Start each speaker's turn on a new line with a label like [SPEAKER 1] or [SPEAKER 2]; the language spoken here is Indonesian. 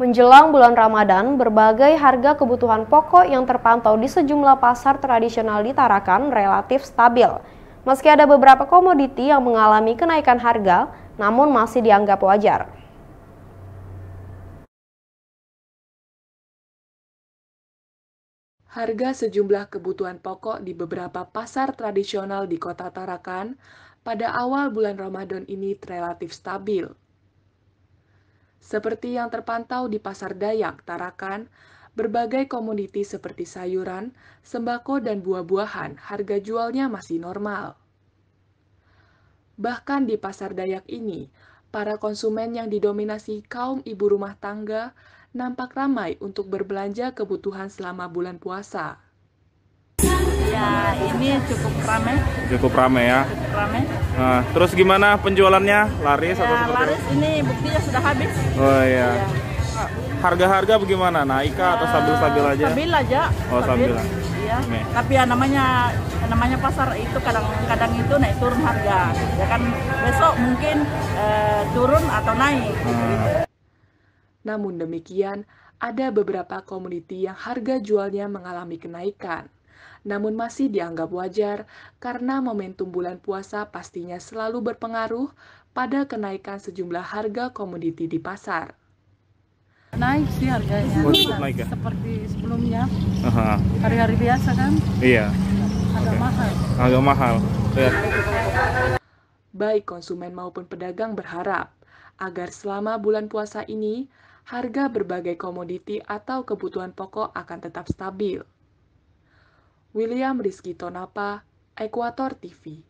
[SPEAKER 1] Menjelang bulan Ramadan, berbagai harga kebutuhan pokok yang terpantau di sejumlah pasar tradisional di Tarakan relatif stabil. Meski ada beberapa komoditi yang mengalami kenaikan harga, namun masih dianggap wajar. Harga sejumlah kebutuhan pokok di beberapa pasar tradisional di kota Tarakan pada awal bulan Ramadan ini relatif stabil. Seperti yang terpantau di Pasar Dayak, Tarakan, berbagai komoditi seperti sayuran, sembako, dan buah-buahan harga jualnya masih normal. Bahkan di Pasar Dayak ini, para konsumen yang didominasi kaum ibu rumah tangga nampak ramai untuk berbelanja kebutuhan selama bulan puasa ini cukup ramai. Cukup ramai ya. Cukup ramai. Nah, terus gimana penjualannya? Laris ya, atau seperti laris ini buktinya sudah habis. Oh iya. harga iya. Harga-harga bagaimana? Naik ya, atau eh, stabil-stabil aja? Stabil aja. Oh, stabil. stabil. Iya. Tapi ya namanya namanya pasar itu kadang-kadang itu naik turun harga. Ya kan besok mungkin eh, turun atau naik. Hmm. Namun demikian, ada beberapa komoditi yang harga jualnya mengalami kenaikan namun masih dianggap wajar karena momentum bulan puasa pastinya selalu berpengaruh pada kenaikan sejumlah harga komoditi di pasar. Naik sih harganya. naik ya? Seperti sebelumnya. Hari-hari biasa kan? Iya. Agak mahal. Agak mahal. Ya. Baik konsumen maupun pedagang berharap agar selama bulan puasa ini harga berbagai komoditi atau kebutuhan pokok akan tetap stabil. William Rizky Tonapa, Ekuator TV.